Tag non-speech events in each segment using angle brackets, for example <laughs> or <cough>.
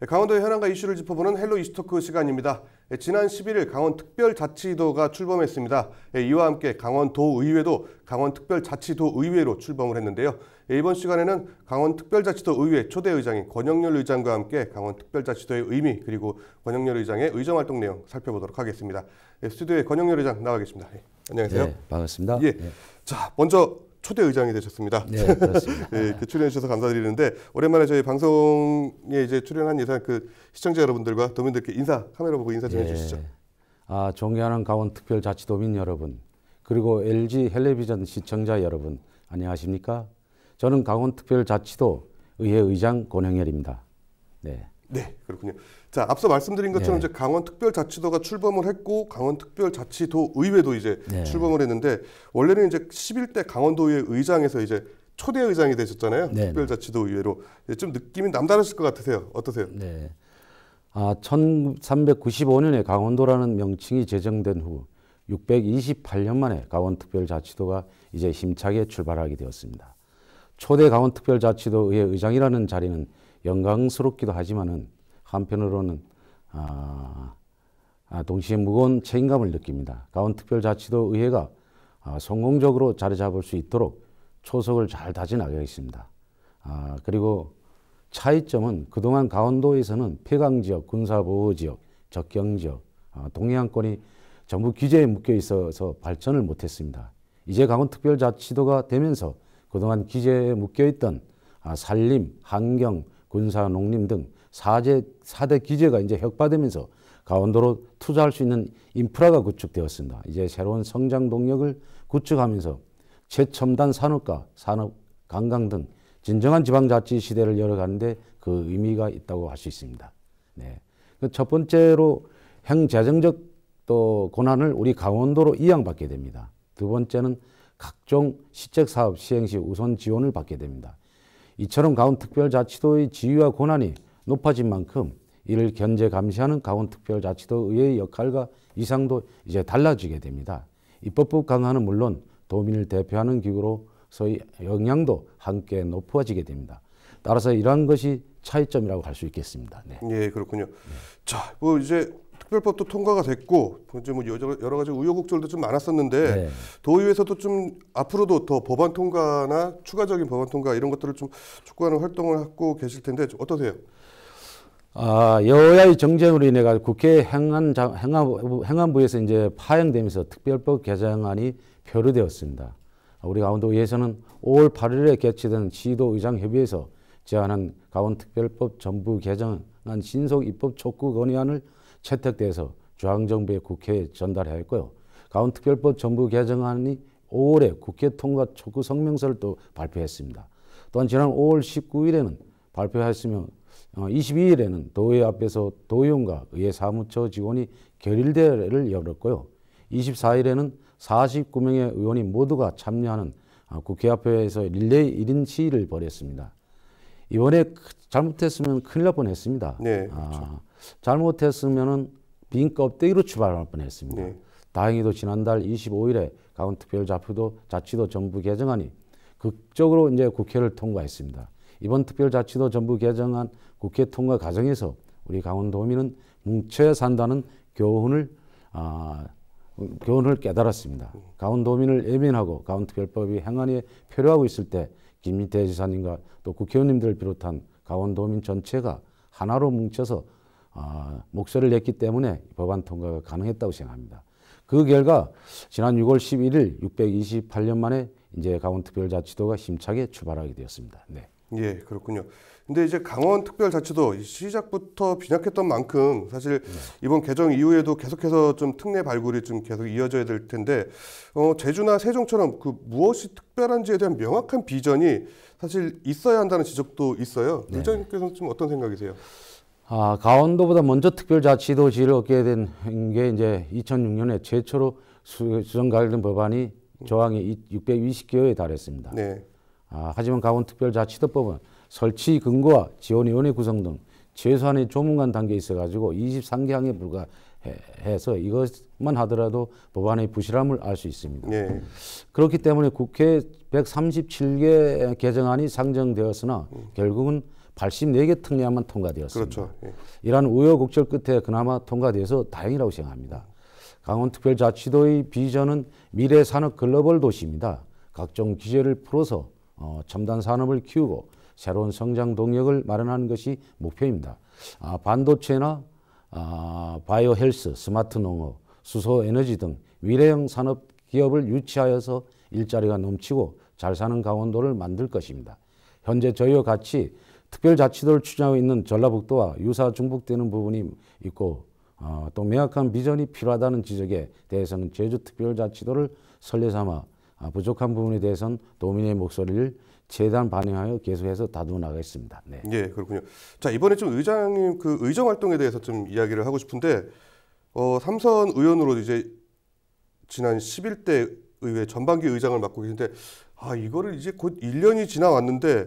네, 강원도의 현황과 이슈를 짚어보는 헬로 이슈토크 시간입니다. 네, 지난 11일 강원특별자치도가 출범했습니다. 네, 이와 함께 강원도의회도 강원특별자치도의회로 출범을 했는데요. 이번 시간에는 강원특별자치도의회 초대의장인 권영렬 의장과 함께 강원특별자치도의 의미 그리고 권영렬 의장의 의정활동 내용 살펴보도록 하겠습니다. 스튜디오에 권영렬 의장 나와 계십니다. 안녕하세요. 네, 반갑습니다. 예. 네. 자, 먼저 초대 의장이 되셨습니다. 네, 그렇습니다. <laughs> 예, 그 출연해 주셔서 감사드리는데 오랜만에 저희 방송에 이제 출연한 예산 그 시청자 여러분들과 도민들께 인사 카메라 보고 인사 좀 예. 해주시죠. 아, 존경하는 강원 특별자치도민 여러분 그리고 LG 헬레비전 시청자 여러분 안녕하십니까? 저는 강원특별자치도 의회 의장 권영열입니다. 네. 네, 그렇군요. 자, 앞서 말씀드린 것처럼 네. 이제 강원특별자치도가 출범을 했고 강원특별자치도 의회도 이제 네. 출범을 했는데 원래는 이제 11대 강원도의회 의장에서 이제 초대 의장이 되셨잖아요. 네. 네. 특별자치도 의회로 좀 느낌이 남다르실 것 같으세요. 어떠세요? 네. 아, 1395년에 강원도라는 명칭이 제정된 후 628년 만에 강원특별자치도가 이제 힘차게 출발하게 되었습니다. 초대 강원특별자치도의회 의장이라는 자리는 영광스럽기도 하지만은 한편으로는 아, 아, 동시에 무거운 책임감을 느낍니다. 가온 특별자치도 의회가 아, 성공적으로 자리 잡을 수 있도록 초석을 잘 다져나가겠습니다. 아, 그리고 차이점은 그동안 강원도에서는 폐강지역, 군사보호지역, 적경지역, 아, 동해안권이 전부 규제에 묶여 있어서 발전을 못했습니다. 이제 강원특별자치도가 되면서 그동안 규제에 묶여 있던 아, 산림, 환경, 군사, 농림 등 4제, 4대 기재가 이제 혁파되면서 강원도로 투자할 수 있는 인프라가 구축되었습니다. 이제 새로운 성장 동력을 구축하면서 최첨단 산업과 산업 관광 등 진정한 지방자치 시대를 열어가는데 그 의미가 있다고 할 수 있습니다. 네. 그 첫 번째로 행재정적 또 고난을 우리 강원도로 이양받게 됩니다. 두 번째는 각종 시책 사업 시행 시 우선 지원을 받게 됩니다. 이처럼 가온특별자치도의 지위와 권한이 높아진 만큼 이를 견제 감시하는 가온특별자치도의 역할과 이상도 이제 달라지게 됩니다. 입법부 강화는 물론 도민을 대표하는 기구로서의 역량도 함께 높아지게 됩니다. 따라서 이러한 것이 차이점이라고 할 수 있겠습니다. 네, 예, 그렇군요. 네. 자, 뭐 이제 특별법도 통과가 됐고 이제 뭐 여러 가지 우여곡절도 좀 많았었는데 네. 도의회에서도 좀 앞으로도 더 법안 통과나 추가적인 법안 통과 이런 것들을 좀 촉구하는 활동을 하고 계실 텐데 어떠세요? 아, 여야의 정쟁으로 인해 가 국회 행안 행안부, 행안부에서 이제 파행되면서 특별법 개정안이 표류되었습니다. 우리 강원도의회에서는 5월 8일에 개최된 시도의장협의에서 제안한 강원특별법 전부 개정안 신속 입법 촉구 건의안을 채택돼서 중앙정부의 국회에 전달하였고요. 가온특별법 정부 개정안이 5월에 국회 통과 촉구 성명서를 또 발표했습니다. 또한 지난 5월 19일에는 발표했으며 22일에는 어, 도의 회 앞에서 도의원과 의회 사무처 직원이 결의대회를 열었고요. 24일에는 49명의 의원이 모두가 참여하는 아, 국회 앞에서 릴레이 1인 시위를 벌였습니다. 이번에 잘못했으면 큰일 날 뻔했습니다. 네, 아, 그렇죠. 아, 잘못했으면은 빈 껍데기로 출발할 뻔했습니다. 네. 다행히도 지난달 25일에 강원특별자치도 자치도 정부 개정안이 극적으로 이제 국회를 통과했습니다. 이번 특별자치도 정부 개정안 국회 통과 과정에서 우리 강원도민은 뭉쳐야 산다는 교훈을 아, 교훈을 깨달았습니다. 강원도민을 예민하고 강원특별법이 행안위에 필요하고 있을 때 김민태 지사님과 또 국회의원님들을 비롯한 강원도민 전체가 하나로 뭉쳐서 아, 목소리를 냈기 때문에 법안 통과가 가능했다고 생각합니다. 그 결과 지난 6월 11일 628년 만에 이제 강원특별자치도가 힘차게 출발하게 되었습니다. 네. 예, 그렇군요. 근데 이제 강원특별자치도 시작부터 빈약했던 만큼 사실 네. 이번 개정 이후에도 계속해서 좀 특례 발굴이 좀 계속 이어져야 될 텐데 어, 제주나 세종처럼 그 무엇이 특별한지에 대한 명확한 비전이 사실 있어야 한다는 지적도 있어요. 의장님께서는 네. 네. 좀 어떤 생각이세요? 아, 강원도보다 먼저 특별자치도지를 얻게 된 게 이제 2006년에 최초로 수정 가결된 법안이 조항이 620개에 달했습니다. 네. 아, 하지만 강원특별자치도법은 설치 근거와 지원위원회 구성 등 최소한의 조문관 단계에 있어가지고 23개항에 불과해서 이것만 하더라도 법안의 부실함을 알 수 있습니다. 네. 그렇기 때문에 국회 137개 개정안이 상정되었으나 결국은 84개 특례안만 통과되었습니다. 그렇죠. 예. 이러한 우여곡절 끝에 그나마 통과돼서 다행이라고 생각합니다. 강원특별자치도의 비전은 미래 산업 글로벌 도시입니다. 각종 규제를 풀어서 어, 첨단 산업을 키우고 새로운 성장 동력을 마련하는 것이 목표입니다. 아, 반도체나 아, 바이오 헬스, 스마트 농업, 수소 에너지 등 미래형 산업 기업을 유치하여서 일자리가 넘치고 잘 사는 강원도를 만들 것입니다. 현재 저희와 같이 특별자치도를 추진하고 있는 전라북도와 유사 중복되는 부분이 있고 어, 또 명확한 비전이 필요하다는 지적에 대해서는 제주특별자치도를 설례삼아 아, 부족한 부분에 대해서는 도민의 목소리를 최대한 반영하여 계속해서 다루어 나가겠습니다. 네. 예, 그렇군요. 자 이번에 좀 의장님 그 의정 활동에 대해서 좀 이야기를 하고 싶은데 어, 삼선 의원으로 이제 지난 11대 의회 전반기 의장을 맡고 계신데 아 이거를 이제 곧 1년이 지나왔는데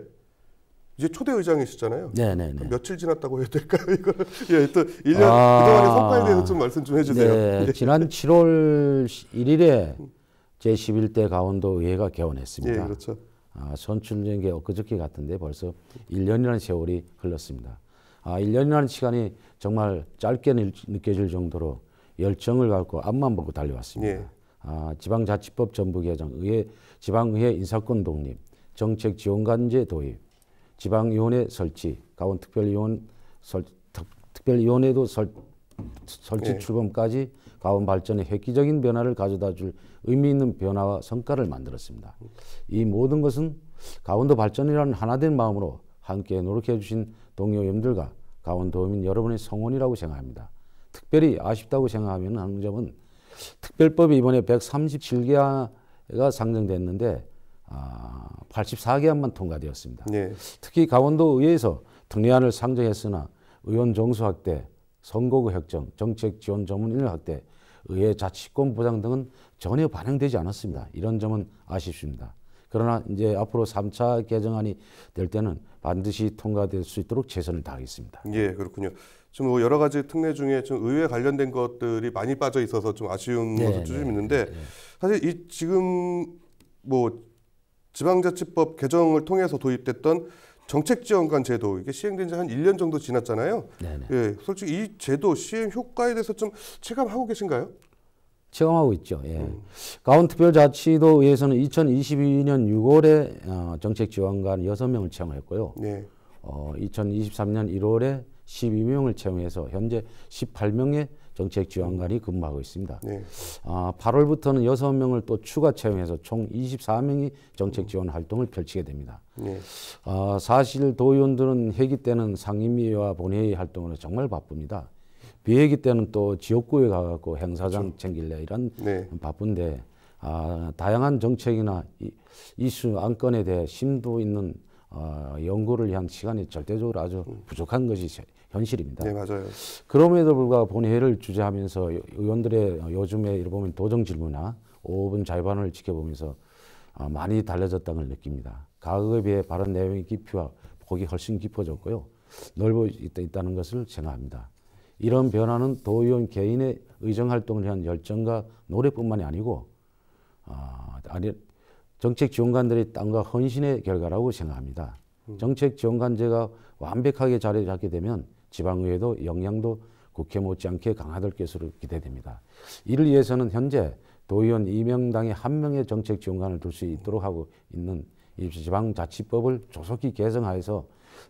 이제 초대 의장이시잖아요. 네네 네, 네. 며칠 지났다고 해야 될까요? <laughs> 이거 예, 또 1년 아, 그동안의 성과에 대해서 좀 말씀 좀 해주세요. 네, 예. 지난 7월 1일에 음. 제 11대 강원도 의회가 개원했습니다. 예, 그렇죠. 아, 선출된 게 엊그저께 같은데 벌써 1년이라는 세월이 흘렀습니다. 아, 1년이라는 시간이 정말 짧게 느껴질 정도로 열정을 갖고 앞만 보고 달려왔습니다. 예. 아, 지방자치법 전부 개정, 의회, 지방의회 인사권 독립, 정책 지원관제 도입, 지방위원회 설치, 가원특별위원 특별위원회도 설, 설치 예. 출범까지 가원 발전에 획기적인 변화를 가져다 줄 의미 있는 변화와 성과를 만들었습니다. 이 모든 것은 강원도 발전이라는 하나된 마음으로 함께 노력해 주신 동료님들과 강원도민 여러분의 성원이라고 생각합니다. 특별히 아쉽다고 생각하면 하는 점은 특별법이 이번에 137개가 상정됐는데 아, 84개안만 통과되었습니다. 네. 특히 강원도의회에서 특례안을 상정했으나 의원 정수 확대, 선거구 획정, 정책 지원 전문 인력 확대, 의회 자치권 보장 등은 전혀 반영되지 않았습니다. 이런 점은 아쉽습니다. 그러나 이제 앞으로 3차 개정안이 될 때는 반드시 통과될 수 있도록 최선을 다하겠습니다. 예, 그렇군요. 좀 뭐 여러 가지 특례 중에 좀 의회 관련된 것들이 많이 빠져 있어서 좀 아쉬운 네, 것을 좀 네, 있는데 네, 네, 사실 이 지금 뭐 지방자치법 개정을 통해서 도입됐던 정책지원관 제도 이게 시행된 지 한 1년 정도 지났잖아요. 네네. 예, 솔직히 이 제도 시행 효과에 대해서 좀 체감하고 계신가요? 체감하고 있죠. 예. 음. 가온특별자치도에서는 2022년 6월에 어, 정책지원관 6명을 채용했고요. 네. 어, 2023년 1월에 12명을 채용해서 현재 18명의 정책 지원관이 근무하고 있습니다. 네. 아, 8월부터는 6명을 또 추가 채용해서 총 24명이 정책 지원 활동을 펼치게 됩니다. 네. 아, 사실 도의원들은 회기 때는 상임위와 본회의 활동으로 정말 바쁩니다. 비회기 때는 또 지역구에 가서 행사장 그렇 챙길래 이런 네. 바쁜데 아, 다양한 정책이나 이, 이슈 안건에 대해 심도 있는 어, 연구를 위한 시간이 절대적으로 아주 음. 부족한 것이 현실입니다. 네, 맞아요. 그럼에도 불구하고 본회의를 주재하면서 의원들의 요즘에 이러 면 도정 질문이나 5분 자유발을 지켜보면서 어, 많이 달라졌다는 걸 느낍니다. 과거에 비해 발언 내용의 깊이와 폭이 훨씬 깊어졌고요. 넓어있다는 것을 생각합니다. 이런 변화는 도의원 개인의 의정 활동을 위한 열정과 노력뿐만이 아니고 아, 아니 정책 지원관들의 땀과 헌신의 결과라고 생각합니다. 음. 정책 지원관제가 완벽하게 자리 잡게 되면 지방의회도 영향도 국회 못지않게 강화될 것으로 기대됩니다. 이를 위해서는 현재 도의원 2명당에한 명의 정책 지원관을 둘 수 있도록 하고 있는 입시 지방자치법을 조속히 개정하여서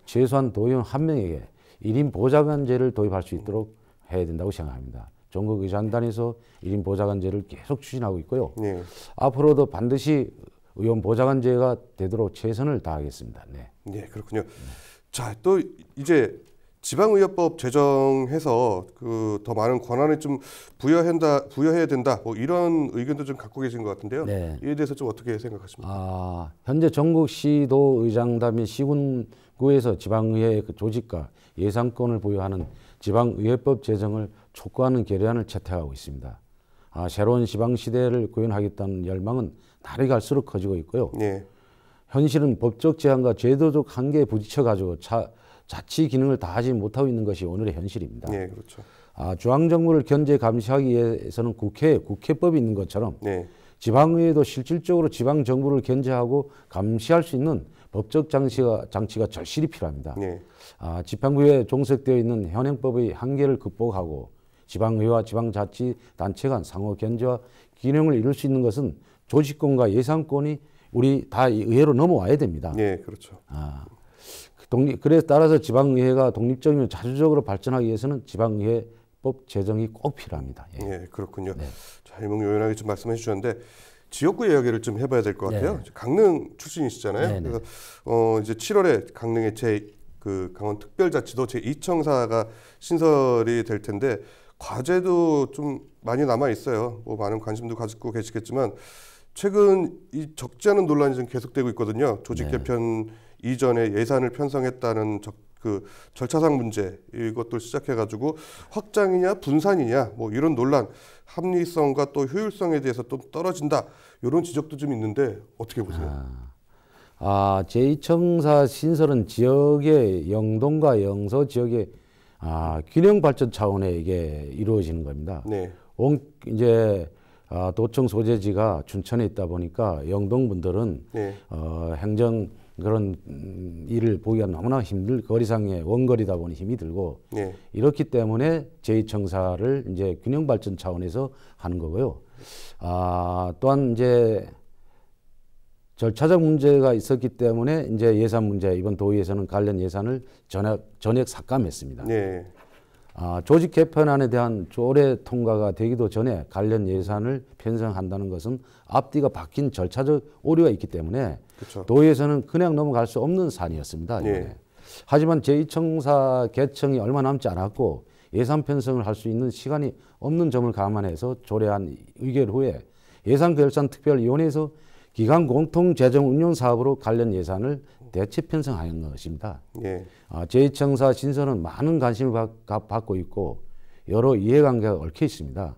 최소한 도의원 1 명에게 1인 보좌관제를 도입할 수 있도록 해야 된다고 생각합니다. 전국의장단에서 1인 보좌관제를 계속 추진하고 있고요. 네. 앞으로도 반드시 의원 보좌관제가 되도록 최선을 다하겠습니다. 네. 네, 그렇군요. 네. 자, 또 이제 지방의회법 제정해서 그 더 많은 권한을 좀 부여한다 부여해야 된다 뭐 이런 의견도 좀 갖고 계신 것 같은데요. 네. 이에 대해서 좀 어떻게 생각하십니까? 아 현재 전국 시도 의장단 및 시군구에서 지방의회 그 조직과 예산권을 보유하는 지방의회법 제정을 촉구하는 결의안을 채택하고 있습니다. 아, 새로운 지방 시대를 구현하겠다는 열망은 날이 갈수록 커지고 있고요. 네. 현실은 법적 제한과 제도적 한계에 부딪혀 가지고 차 자치 기능을 다하지 못하고 있는 것이 오늘의 현실입니다. 네, 그렇죠. 아, 중앙 정부를 견제 감시하기 위해서는 국회 국회법이 있는 것처럼 네. 지방의회도 실질적으로 지방 정부를 견제하고 감시할 수 있는 법적 장치가 장치가 절실히 필요합니다. 네. 아, 지방부에 종속되어 있는 현행법의 한계를 극복하고 지방의회와 지방자치 단체 간 상호 견제와 균형을 이룰 수 있는 것은 조직권과 예산권이 우리 다 의회로 넘어와야 됩니다. 네, 그렇죠. 아. 독립, 그래서 따라서 지방의회가 독립적이고 자주적으로 발전하기 위해서는 지방의회법 제정이 꼭 필요합니다. 예, 예 그렇군요. 네. 자, 일목요연하게 좀 말씀해 주셨는데 지역구 이야기를 좀 해봐야 될것 네. 같아요. 네 강릉 출신이시잖아요. 네네. 네. 그래서 어 이제 7월에 강릉의 제 그 강원 특별자치도 제 2청사가 신설이 될 텐데 과제도 좀 많이 남아 있어요. 뭐 많은 관심도 가지고 계시겠지만 최근 이 적지 않은 논란이 좀 계속되고 있거든요. 조직 네. 개편. 네. 이전에 예산을 편성했다는 적, 그 절차상 문제 이것도 시작해가지고 확장이냐 분산이냐 뭐 이런 논란 합리성과 또 효율성에 대해서 또 떨어진다 이런 지적도 좀 있는데 어떻게 보세요? 아. 아, 제2청사 신설은 지역의 영동과 영서 지역의 아, 균형 발전 차원에 이게 이루어지는 겁니다. 네. 온, 이제 아, 도청 소재지가 춘천에 있다 보니까 영동 분들은 네. 어, 행정 그런 음, 일을 보기가 너무나 힘들 거리상의 원거리다 보니 힘이 들고 네. 이렇기 때문에 제2청사를 이제 균형 발전 차원에서 하는 거고요. 아 또한 이제 절차적 문제가 있었기 때문에 이제 예산 문제 이번 도의에서는 관련 예산을 전액 전액 삭감했습니다. 네. 아, 조직 개편안에 대한 조례 통과가 되기도 전에 관련 예산을 편성한다는 것은 앞뒤가 바뀐 절차적 오류가 있기 때문에 그쵸. 도의에서는 그냥 넘어갈 수 없는 산이었습니다. 예. 하지만 제2청사 개청이 얼마 남지 않았고 예산 편성을 할 수 있는 시간이 없는 점을 감안해서 조례안 의결 후에 예산결산특별위원회에서 기간 공통 재정 운용 사업으로 관련 예산을 대체 편성하는 것입니다. 예. 아, 제2청사 신설은 많은 관심을 받, 고 있고 여러 이해관계가 얽혀 있습니다.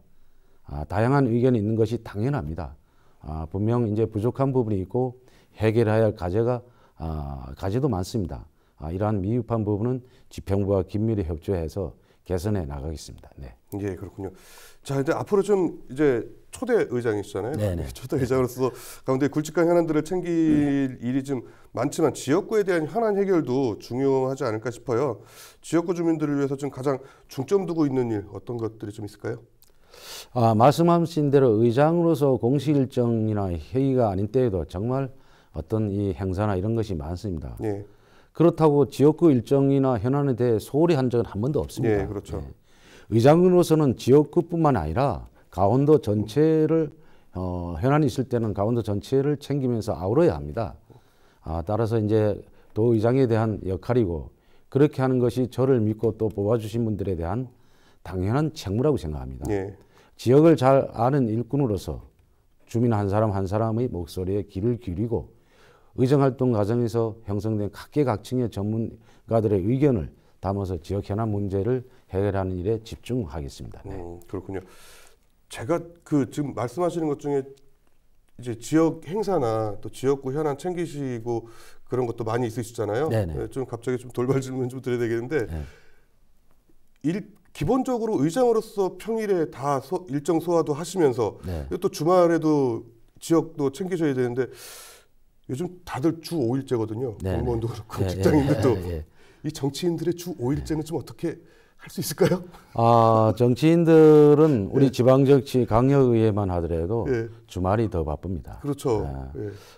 아, 다양한 의견이 있는 것이 당연합니다. 아, 분명 이제 부족한 부분이 있고 해결해야 할 과제가 아, 과제도 많습니다. 아, 이러한 미흡한 부분은 집행부와 긴밀히 협조해서 개선해 나가겠습니다. 네. 예, 그렇군요. 자, 이제 앞으로 좀 이제 초대 의장이시잖아요. 네네. <laughs> 초대 의장으로서 가운데 굵직한 현안들을 챙길 네. 일이 좀 많지만 지역구에 대한 현안 해결도 중요하지 않을까 싶어요. 지역구 주민들을 위해서 좀 가장 중점 두고 있는 일 어떤 것들이 좀 있을까요? 아, 말씀하신 대로 의장으로서 공식 일정이나 회의가 아닌 때에도 정말 어떤 이 행사나 이런 것이 많습니다. 예. 그렇다고 지역구 일정이나 현안에 대해 소홀히 한 적은 한 번도 없습니다. 예, 그렇죠. 예. 의장으로서는 지역구뿐만 아니라 강원도 전체를 어, 현안이 있을 때는 강원도 전체를 챙기면서 아우러야 합니다. 아, 따라서 이제 도의장에 대한 역할이고 그렇게 하는 것이 저를 믿고 또 뽑아주신 분들에 대한 당연한 책무라고 생각합니다. 예. 지역을 잘 아는 일꾼으로서 주민 한 사람 한 사람의 목소리에 귀를 기울이고 의정활동 과정에서 형성된 각계각층의 전문가들의 의견을 담아서 지역 현안 문제를 해결하는 일에 집중하겠습니다. 네. 음, 그렇군요. 제가 그 지금 말씀하시는 것 중에 이제 지역 행사나 또 지역구 현안 챙기시고 그런 것도 많이 있으시잖아요. 네네. 네. 네, 좀 갑자기 좀 돌발 질문 좀 드려야 되겠는데 네. 일, 기본적으로 의장으로서 평일에 다 소, 일정 소화도 하시면서 네. 또 주말에도 지역도 챙기셔야 되는데 요즘 다들 주 5일제거든요. 네네. 공무원도 그렇고 예, 예, 직장인들도 예, 이 정치인들의 주 5일제는 좀 어떻게 할 수 있을까요? 아 정치인들은 <laughs> 우리 지방정치 강력의회만 하더라도 주말이 더 바쁩니다. 그렇죠. 아,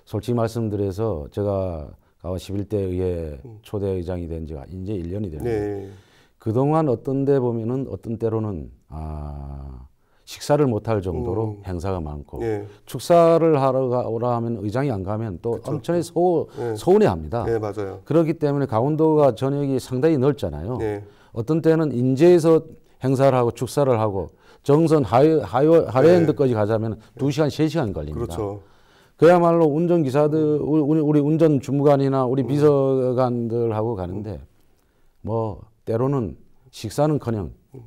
솔직히 말씀드려서 제가 11대 의회 음. 초대 의장이 된 지가 이제 1년이 됐는데 네. 그동안 어떤 데 보면은 어떤 때로는 아 식사를 못할 정도로 음. 행사가 많고 예. 축사를 하러 가오라 하면 의장이 안 가면 또 그쵸. 엄청나 소, 예. 서운해합니다. 예, 맞아요. 그렇기 때문에 강원도가 전역이 상당히 넓잖아요. 예. 어떤 때는 인제에서 행사를 하고 축사를 하고 정선 하이, 하이, 하이엔드까지 예. 가자면 두시간세시간 걸립니다. 그렇죠. 그야말로 운전기사들, 우리, 우리 운전 주무관이나 우리 음. 비서관들하고 가는데 뭐 때로는 식사는 커녕 음.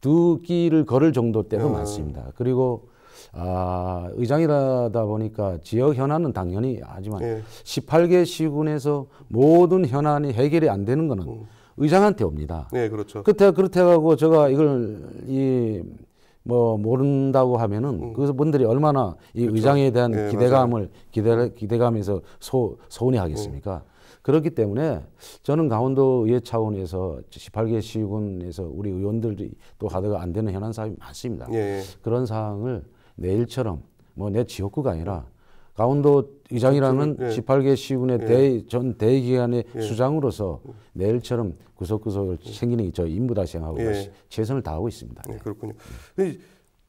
두 끼를 걸을 정도 때도 아. 많습니다. 그리고 아, 의장이라다 보니까 지역 현안은 당연히 하지만 예. 18개 시군에서 모든 현안이 해결이 안 되는 거는 음. 의장한테 옵니다. 네, 예, 그렇죠. 그때 그렇게 하고 제가 이걸 이뭐 모른다고 하면은 음. 그 분들이 얼마나 이 그렇죠. 의장에 대한 예, 기대감을 기대 기대감에서 소 소원이 하겠습니까? 음. 그렇기 때문에 저는 강원도 의회 차원에서 18개 시군에서 우리 의원들이 또 하다가 안 되는 현안 사항이 많습니다. 예. 그런 사항을 내일처럼 뭐 내 지역구가 아니라 강원도 의장이라는 예. 18개 시군의 예. 대, 전 대기관의 예. 수장으로서 내일처럼 구석구석을 예. 챙기는 게 저희 임무다 생각하고 예. 최선을 다하고 있습니다. 네, 그렇군요.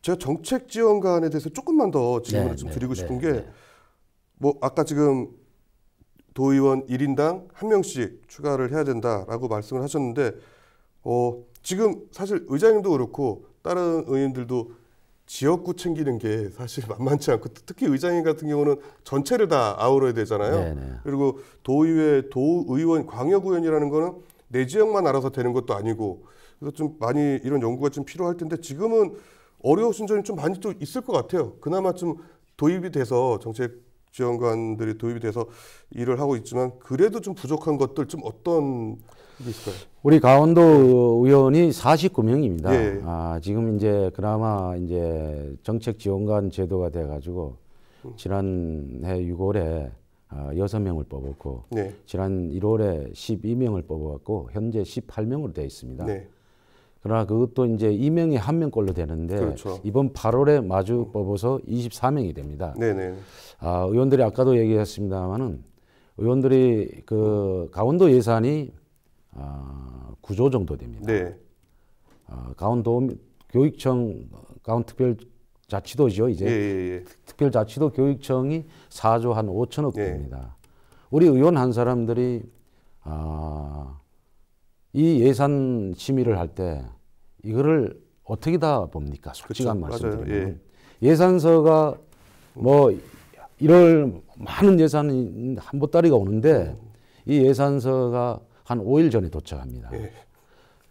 제가 정책 지원관에 대해서 조금만 더 질문을 네, 좀 네, 드리고 네, 싶은 게뭐 네. 아까 지금 도의원 1인당 한 명씩 추가를 해야 된다라고 말씀을 하셨는데 어, 지금 사실 의장님도 그렇고 다른 의원들도 지역구 챙기는 게 사실 <laughs> 만만치 않고 특히 의장님 같은 경우는 전체를 다 아우러야 되잖아요. 네네. 네. 그리고 도의회 도의원 광역의원이라는 거는 내 지역만 알아서 되는 것도 아니고 그래서 좀 많이 이런 연구가 좀 필요할 텐데 지금은 어려우신 점이 좀 많이 또 있을 것 같아요. 그나마 좀 도입이 돼서 정책 지원관들이 도입이 돼서 일을 하고 있지만 그래도 좀 부족한 것들 좀 어떤 게 있을까요? 우리 강원도 의원이 49명입니다. 예. 아, 지금 이제 그나마 이제 정책 지원관 제도가 돼 가지고 음. 지난해 6월에 아, 여섯 명을 뽑았고 네. 지난 1월에 12명을 뽑았고 현재 18명으로 돼 있습니다. 네. 그러나 그것도 이제 이명이 1 명꼴로 되는데 그렇죠. 이번 8월에 마주 뽑아서 24명이 됩니다. 네네. 아, 의원들이 아까도 얘기했습니다만은 의원들이 그 강원도 예산이 아, 9조 정도 됩니다. 네. 아, 강원도 교육청 강원특별자치도죠 이제 예, 예, 예. 특별자치도 교육청이 4조 한 5천억 됩니다. 우리 의원 한 사람들이 아, 이 예산 심의를 할 때 이거를 어떻게 다 봅니까? 솔직한 말씀드리면 예. 산서가뭐 이럴 많은 예산이 한 보따리가 오는데 이 예산서가 한 5일 전에 도착합니다. 예.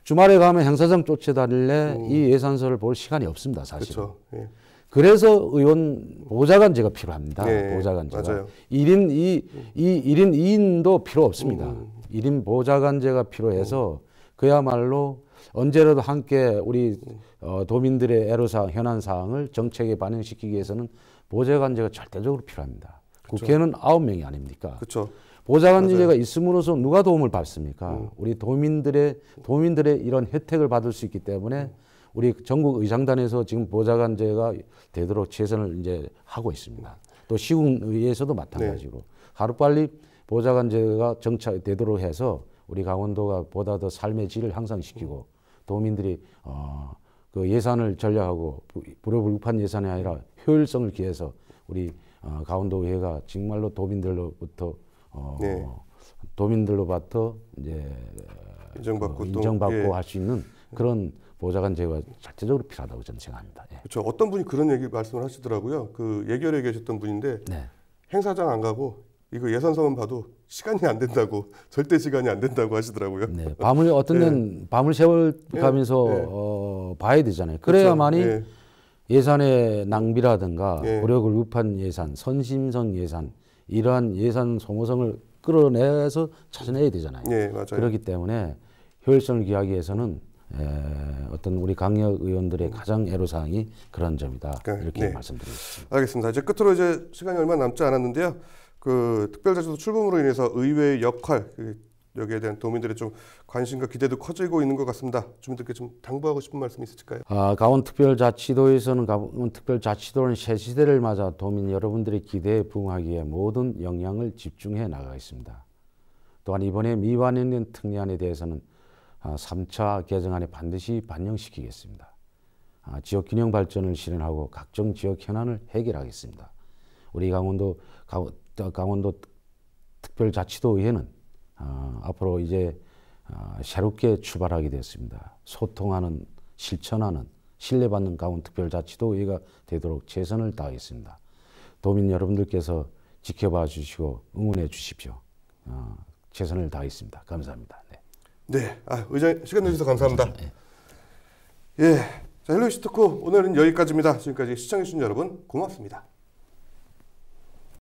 주말에 가면 행사장 쫓아다닐래 음. 이 예산서를 볼 시간이 없습니다, 사실. 그렇죠. 예. 그래서 의원 보좌관제가 필요합니다. 예. 보좌관제가. 맞아요. 1인 2, 이 1인 2인도 필요 없습니다. 음. 음. 1인 보좌관제가 필요해서 그야말로 언제라도 함께 우리 어, 도민들의 애로사항, 현안사항을 정책에 반영시키기 위해서는 보좌관제가 절대적으로 필요합니다. 그쵸. 국회는 아 명이 아닙니까? 그렇죠. 보좌관제가 있음으로써 누가 도움을 받습니까? 음. 우리 도민들의 도민들의 이런 혜택을 받을 수 있기 때문에 음. 우리 전국 의장단에서 지금 보좌관제가 되도록 최선을 이제 하고 있습니다. 또 시군의회에서도 마찬가지로 네. 하루빨리 보좌관제가 정착되도록 해서 우리 강원도가 보다 더 삶의 질을 향상시키고 도민들이 어, 그 예산을 절약하고 불효불급한 예산이 아니라 효율성을 기해서 우리 어, 강원도 의회가 정말로 도민들로부터 어, 네. 도민들로부터 이제 인정받고, 어, 인정받고 예. 할수 있는 그런 보좌관 제가 자체적으로 필요하다고 저는 생각합니다. 예. 그렇죠. 어떤 분이 그런 얘기 말씀을 하시더라고요. 그 예결에 계셨던 분인데 네. 행사장 안 가고 이거 예산서만 봐도 시간이 안 된다고 <laughs> 절대 시간이 안 된다고 하시더라고요. 네, 밤을 어떤 는 네. 예. 밤을 세월 예. 가면서 네. 어, 봐야 되잖아요. 그래야만이 그렇죠. 예산의 낭비라든가 고력을 위판 예산, 선심성 예산 이러한 예산 소모성을 끌어내서 찾아내야 되잖아요. 네, 맞아요. 그렇기 때문에 효율성을 기하기 위해서는 에, 어떤 우리 강력 의원들의 가장 애로사항이 그런 점이다 그러니까, 이렇게 네. 말씀드리겠습니다. 알겠습니다. 이제 끝으로 이제 시간이 얼마 남지 않았는데요. 그 특별자치도 출범으로 인해서 의회의 역할 그 여기에 대한 도민들의 좀 관심과 기대도 커지고 있는 것 같습니다. 주민들께 좀 당부하고 싶은 말씀 있으실까요? 아, 강원특별자치도에서는 강원특별자치도는 새 시대를 맞아 도민 여러분들의 기대에 부응하기에 모든 역량을 집중해 나가 있습니다. 또한 이번에 미반행령 특례안에 대해서는 3차 아, 개정안에 반드시 반영시키겠습니다. 아, 지역 균형 발전을 실현하고 각종 지역 현안을 해결하겠습니다. 우리 강원도 강원도 특별자치도의회는 어, 앞으로 이제 어, 새롭게 출발하게 되었습니다. 소통하는, 실천하는, 신뢰받는 강원특별자치도의회가 되도록 최선을 다하겠습니다. 도민 여러분들께서 지켜봐 주시고 응원해 주십시오. 어, 최선을 다하겠습니다. 감사합니다. 네. 네. 아, 의장 시간 내주셔서 감사합니다. 네. 예. 자, 헬로시트코 오늘은 여기까지입니다. 지금까지 시청해주신 여러분 고맙습니다.